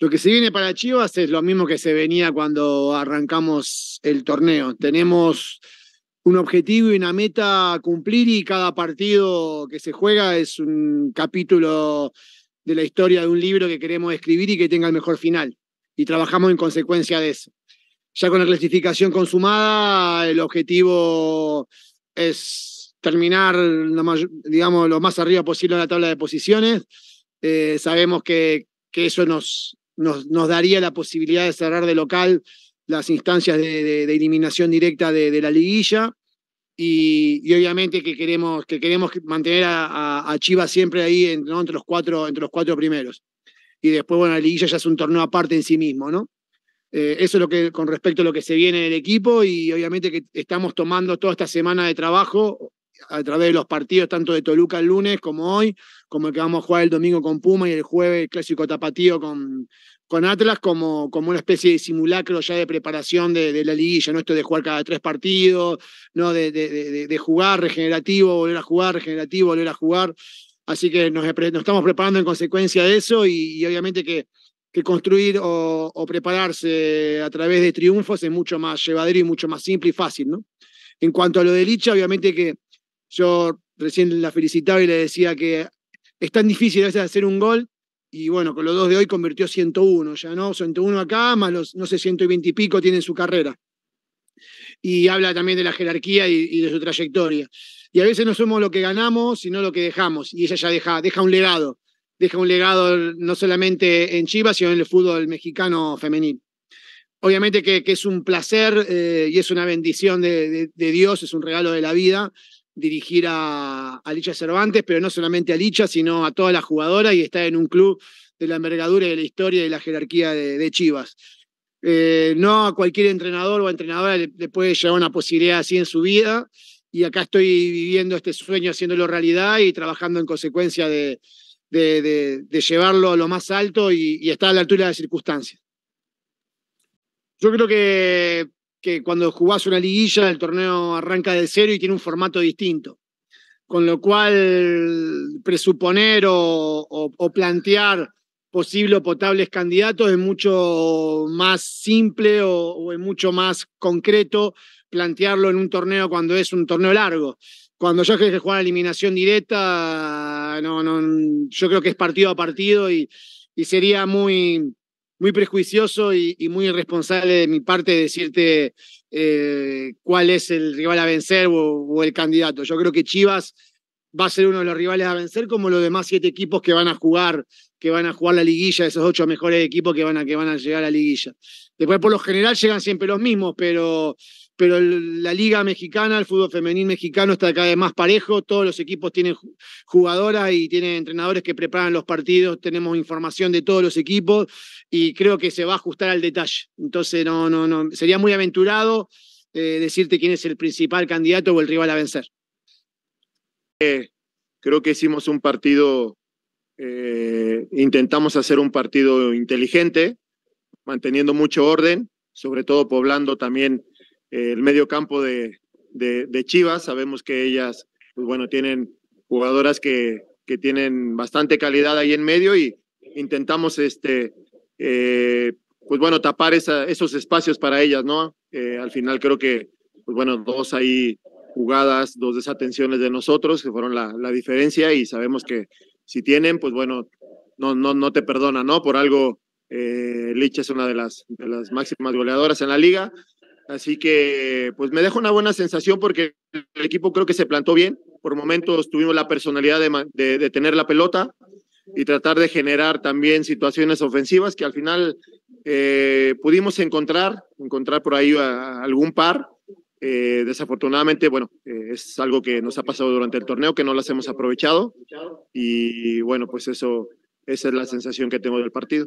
Lo que se viene para Chivas es lo mismo que se venía cuando arrancamos el torneo. Tenemos un objetivo y una meta a cumplir y cada partido que se juega es un capítulo de la historia de un libro que queremos escribir y que tenga el mejor final. Y trabajamos en consecuencia de eso. Ya con la clasificación consumada, el objetivo es terminar, lo más arriba posible en la tabla de posiciones. Eh, sabemos que, que eso nos, nos, daría la posibilidad de cerrar de local las instancias de, eliminación directa de, la liguilla. Y, obviamente que queremos, que queremos mantener a, a, Chivas siempre ahí entre, los cuatro, entre los primeros. Y después, bueno, la liguilla ya es un torneo aparte en sí mismo, ¿no? Eh, eso es lo que con respecto a lo que se viene el equipo y obviamente que estamos tomando toda esta semana de trabajo a través de los partidos tanto de Toluca el lunes como hoy, como el que vamos a jugar el domingo con Puma y el jueves el clásico tapatío con, con Atlas, como, como una especie de simulacro ya de preparación de, la liguilla, ¿no? Esto de jugar cada tres partidos, ¿no? De, de, jugar regenerativo, volver a jugar, regenerativo, volver a jugar. Así que nos, estamos preparando en consecuencia de eso y, obviamente que, que construir o, o, prepararse a través de triunfos es mucho más llevadero y mucho más simple y fácil, ¿no? En cuanto a lo de Licha, obviamente que yo recién la felicitaba y le decía que es tan difícil a veces hacer un gol y bueno, con los dos de hoy convirtió 101 ya, ¿no? 101 acá, más los, no sé, 120 y pico tienen su carrera. Y habla también de la jerarquía y, de su trayectoria. Y a veces no somos lo que ganamos, sino lo que dejamos. Y ella ya deja, deja un legado. Deja un legado no solamente en Chivas, sino en el fútbol mexicano femenil. Obviamente que, es un placer eh, y es una bendición de, de Dios, es un regalo de la vida dirigir a, a Licha Cervantes, pero no solamente a Licha, sino a toda la jugadora y estar en un club de la envergadura y de la historia y de la jerarquía de, Chivas. Eh, no a cualquier entrenador o entrenadora le, puede llegar una posibilidad así en su vida. Y acá estoy viviendo este sueño, haciéndolo realidad y trabajando en consecuencia de, llevarlo a lo más alto y, estar a la altura de las circunstancias. Yo creo que que cuando jugás una liguilla el torneo arranca de cero y tiene un formato distinto. Con lo cual, presuponer o, plantear posibles o potables candidatos es mucho más simple o, es mucho más concreto plantearlo en un torneo cuando es un torneo largo cuando ya que jugar eliminación directa, no, no, yo creo que es partido a partido y, y sería muy, muy prejuicioso y, muy irresponsable de mi parte decirte eh, cuál es el rival a vencer o, el candidato. Yo creo que Chivas va a ser uno de los rivales a vencer, como los demás siete equipos que van a jugar, que van a jugar la liguilla, esos ocho mejores equipos que van a, que van a llegar a la liguilla. Después, por lo general, llegan siempre los mismos, pero pero la Liga Mexicana, el fútbol femenil mexicano está cada vez más parejo, todos los equipos tienen jugadoras y tienen entrenadores que preparan los partidos, tenemos información de todos los equipos y creo que se va a ajustar al detalle. Entonces, no, no, no, sería muy aventurado eh, decirte quién es el principal candidato o el rival a vencer. Eh, creo que hicimos un partido, eh, intentamos hacer un partido inteligente, manteniendo mucho orden, sobre todo poblando también el medio campo de, de, Chivas. Sabemos que ellas, pues bueno, tienen jugadoras que, que tienen bastante calidad ahí en medio y intentamos, este, eh, pues bueno, tapar esos espacios para ellas, ¿no? Eh, al final creo que, pues bueno, dos ahí jugadas, dos desatenciones de nosotros que fueron la, la diferencia y sabemos que si tienen, pues bueno, no, no, no te perdona, ¿no? Por algo, eh, Lich es una de las, de las máximas goleadoras en la liga Así que, pues me deja una buena sensación porque el equipo creo que se plantó bien. Por momentos tuvimos la personalidad de, tener la pelota y tratar de generar también situaciones ofensivas que al final eh, pudimos encontrar, encontrar por ahí algún par. Eh, desafortunadamente, bueno, eh, es algo que nos ha pasado durante el torneo, que no las hemos aprovechado. Y bueno, pues eso, esa es la sensación que tengo del partido.